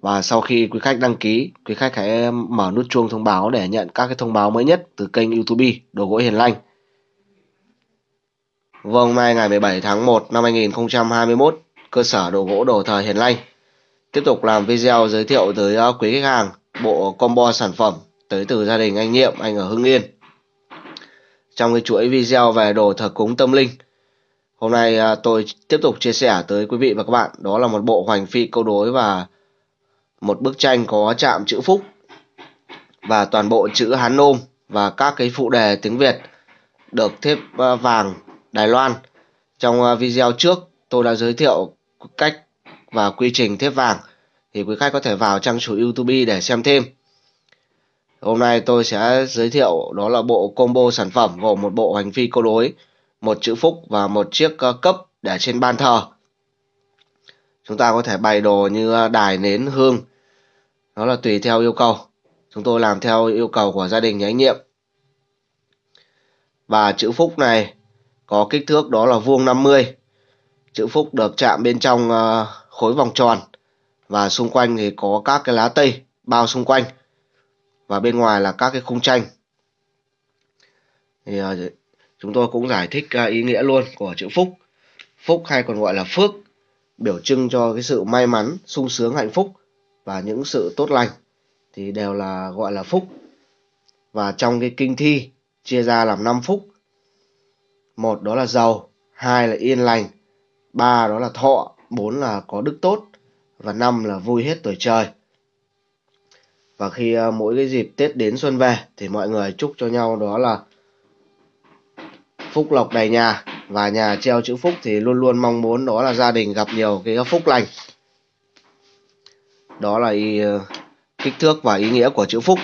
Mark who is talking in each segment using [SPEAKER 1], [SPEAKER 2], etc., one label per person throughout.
[SPEAKER 1] Và sau khi quý khách đăng ký, quý khách hãy mở nút chuông thông báo để nhận các cái thông báo mới nhất từ kênh YouTube Đồ gỗ Hiền Lành. Vâng, mai ngày 17 tháng 1 năm 2021, cơ sở đồ gỗ đồ thờ Hiền Lành tiếp tục làm video giới thiệu tới ờ, quý khách hàng bộ combo sản phẩm tới từ gia đình anh Nhiệm, anh ở Hưng Yên. Trong cái chuỗi video về đồ thờ cúng tâm linh, hôm nay ờ, tôi tiếp tục chia sẻ tới quý vị và các bạn đó là một bộ hoành phi câu đối và một bức tranh có chạm chữ Phúc và toàn bộ chữ Hán Nôm và các cái phụ đề tiếng Việt được thép ờ, vàng Đài Loan. Trong ờ, video trước tôi đã giới thiệu cách và quy trình thép vàng thì quý khách có thể vào trang chủ YouTube để xem thêm. Hôm nay tôi sẽ giới thiệu đó là bộ combo sản phẩm gồm một bộ hành phi câu đối, một chữ phúc và một chiếc ờ, cấp để trên ban thờ chúng ta có thể bày đồ như à, đài nến hương đó là tùy theo yêu cầu chúng tôi làm theo yêu cầu của gia đình nhà anh nhiệm và chữ phúc này có kích thước đó là vuông 50 chữ phúc được chạm bên trong à, khối vòng tròn và xung quanh thì có các cái lá tây bao xung quanh và bên ngoài là các cái khung tranh thì à, chúng tôi cũng giải thích ý nghĩa luôn của chữ phúc phúc hay còn gọi là phước biểu trưng cho cái sự may mắn sung sướng hạnh phúc và những sự tốt lành thì đều là gọi là phúc và trong cái kinh thi chia ra làm năm phúc một đó là giàu hai là yên lành ba đó là thọ bốn là có đức tốt và năm là vui hết tuổi trời và khi ờ, mỗi cái dịp tết đến xuân về thì mọi người chúc cho nhau đó là phúc lộc đầy nhà và nhà treo chữ phúc thì luôn luôn mong muốn đó là gia đình gặp nhiều cái phúc lành đó là ý, ờ, kích thước và ý nghĩa của chữ phúc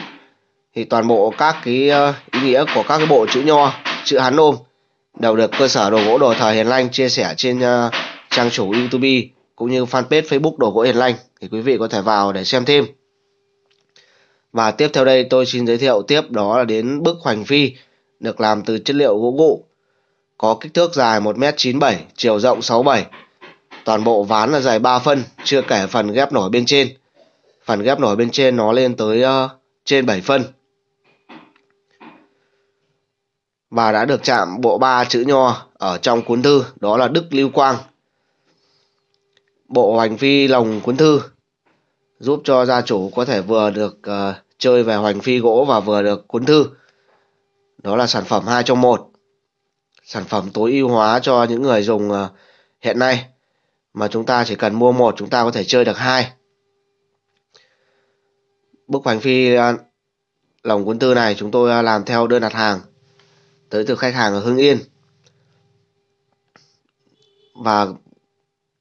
[SPEAKER 1] thì toàn bộ các cái ờ, ý nghĩa của các cái bộ chữ nho chữ hán ôm đều được cơ sở đồ gỗ đồ thờ hiền lanh chia sẻ trên ờ, trang chủ youtube cũng như fanpage facebook đồ gỗ hiền lanh thì quý vị có thể vào để xem thêm và tiếp theo đây tôi xin giới thiệu tiếp đó là đến bức hoành phi được làm từ chất liệu gỗ gụ có kích thước dài 1m97, chiều rộng 67. Toàn bộ ván là dài 3 phân, chưa kể phần ghép nổi bên trên. Phần ghép nổi bên trên nó lên tới uh, trên 7 phân. Và đã được chạm bộ ba chữ nho ở trong cuốn thư, đó là Đức Lưu Quang. Bộ hoành phi lồng cuốn thư giúp cho gia chủ có thể vừa được uh, chơi về hoành phi gỗ và vừa được cuốn thư. Đó là sản phẩm 2 trong 1 sản phẩm tối ưu hóa cho những người dùng ờ, hiện nay mà chúng ta chỉ cần mua một chúng ta có thể chơi được hai bức hoành phi ờ, lồng cuốn tư này chúng tôi ờ, làm theo đơn đặt hàng tới từ khách hàng ở Hưng Yên và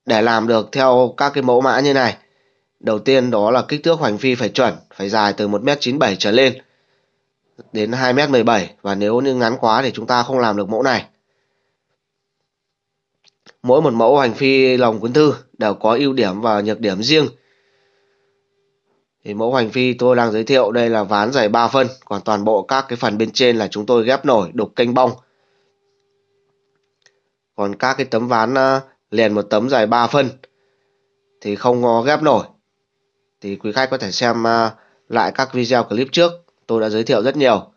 [SPEAKER 1] để làm được theo các cái mẫu mã như này đầu tiên đó là kích thước hoành phi phải chuẩn phải dài từ 1m97 trở lên đến 2m17 và nếu như ngắn quá thì chúng ta không làm được mẫu này Mỗi một mẫu hành phi lòng cuốn thư đều có ưu điểm và nhược điểm riêng. Thì mẫu hành phi tôi đang giới thiệu đây là ván dày 3 phân, còn toàn bộ các cái phần bên trên là chúng tôi ghép nổi, đục kênh bong. Còn các cái tấm ván à, liền một tấm dài 3 phân thì không có ghép nổi. Thì quý khách có thể xem à, lại các video clip trước, tôi đã giới thiệu rất nhiều.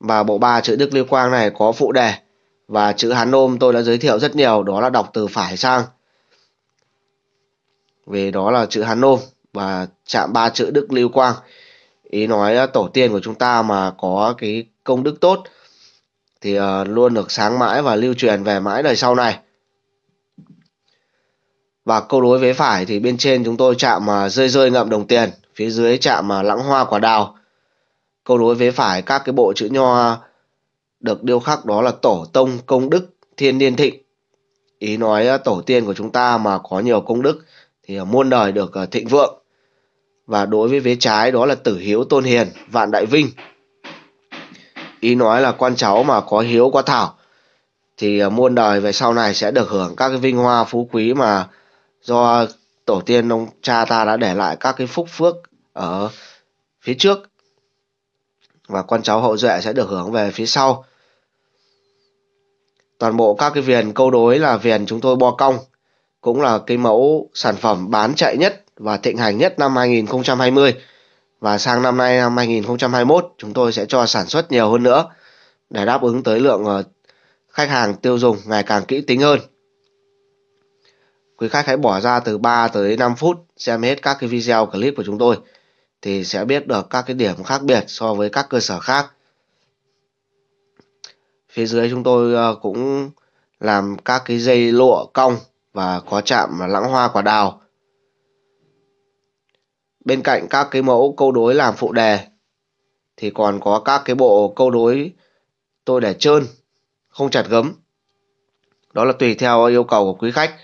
[SPEAKER 1] Và bộ ba chữ Đức Liêu Quang này có phụ đề và chữ Hán Nôm tôi đã giới thiệu rất nhiều đó là đọc từ phải sang về đó là chữ Hán Nôm và chạm ba chữ Đức Lưu Quang ý nói à, tổ tiên của chúng ta mà có cái công đức tốt thì à, luôn được sáng mãi và lưu truyền về mãi đời sau này và câu đối với phải thì bên trên chúng tôi chạm mà rơi rơi ngậm đồng tiền phía dưới chạm mà lãng hoa quả đào câu đối với phải các cái bộ chữ nho à, được điêu khắc đó là tổ tông công đức thiên niên thịnh ý nói ờ, tổ tiên của chúng ta mà có nhiều công đức thì ờ, muôn đời được ờ, thịnh vượng và đối với vế trái đó là tử hiếu tôn hiền vạn đại vinh ý nói là con cháu mà có hiếu có thảo thì muôn đời về sau này sẽ được hưởng các cái vinh hoa phú quý mà do tổ tiên ông cha ta đã để lại các cái phúc phước ở phía trước và con cháu hậu duệ sẽ được hưởng về phía sau. Toàn bộ các cái viền câu đối là viền chúng tôi bo cong, cũng là cái mẫu sản phẩm bán chạy nhất và thịnh hành nhất năm 2020. Và sang năm nay năm 2021 chúng tôi sẽ cho sản xuất nhiều hơn nữa để đáp ứng tới lượng ờ, khách hàng tiêu dùng ngày càng kỹ tính hơn. Quý khách hãy bỏ ra từ 3 tới 5 phút xem hết các cái video clip của chúng tôi thì sẽ biết được các cái điểm khác biệt so với các cơ sở khác phía dưới chúng tôi ờ, cũng làm các cái dây lụa cong và có chạm lãng hoa quả đào bên cạnh các cái mẫu câu đối làm phụ đề thì còn có các cái bộ câu đối tôi để trơn không chặt gấm đó là tùy theo yêu cầu của quý khách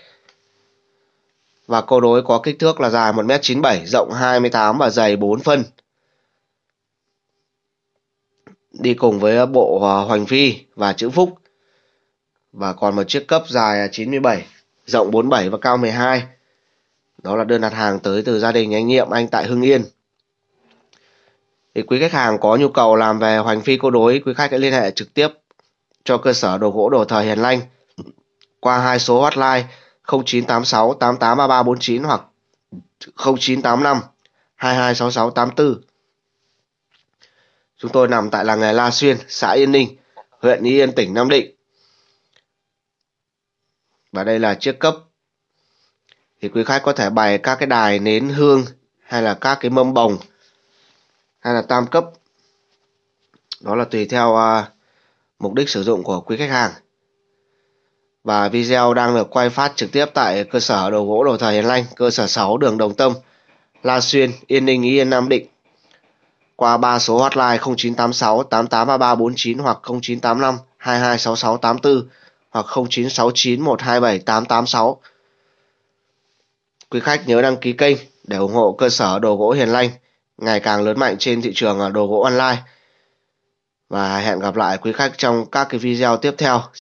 [SPEAKER 1] và câu đối có kích thước là dài 1m97, rộng 28 và dày 4 phân. Đi cùng với bộ à, hoành phi và chữ phúc. Và còn một chiếc cấp dài 97, rộng 47 và cao 12. Đó là đơn đặt hàng tới từ gia đình anh nhiệm anh tại Hưng Yên. Thì quý khách hàng có nhu cầu làm về hoành phi câu đối, quý khách hãy liên hệ trực tiếp cho cơ sở đồ gỗ đồ thờ Hiền Lanh qua hai số hotline 0986 883349 hoặc 0985 226684. Chúng tôi nằm tại làng nghề La Xuyên, xã Yên Ninh, huyện Yên, tỉnh Nam Định. Và đây là chiếc cấp. Thì quý khách có thể bày các cái đài nến hương hay là các cái mâm bồng hay là tam cấp. Đó là tùy theo uh, mục đích sử dụng của quý khách hàng và video đang được quay phát trực tiếp tại cơ sở đồ gỗ đồ thời Hiền Lanh, cơ sở 6 đường Đồng Tâm, La Xuyên, Yên Ninh, Yên Nam Định qua ba số hotline 0986 883349 hoặc 0985 226684 hoặc 0969 127 886. Quý khách nhớ đăng ký kênh để ủng hộ cơ sở đồ gỗ Hiền Lanh ngày càng lớn mạnh trên thị trường à, đồ gỗ online. Và hẹn gặp lại quý khách trong các cái video tiếp theo.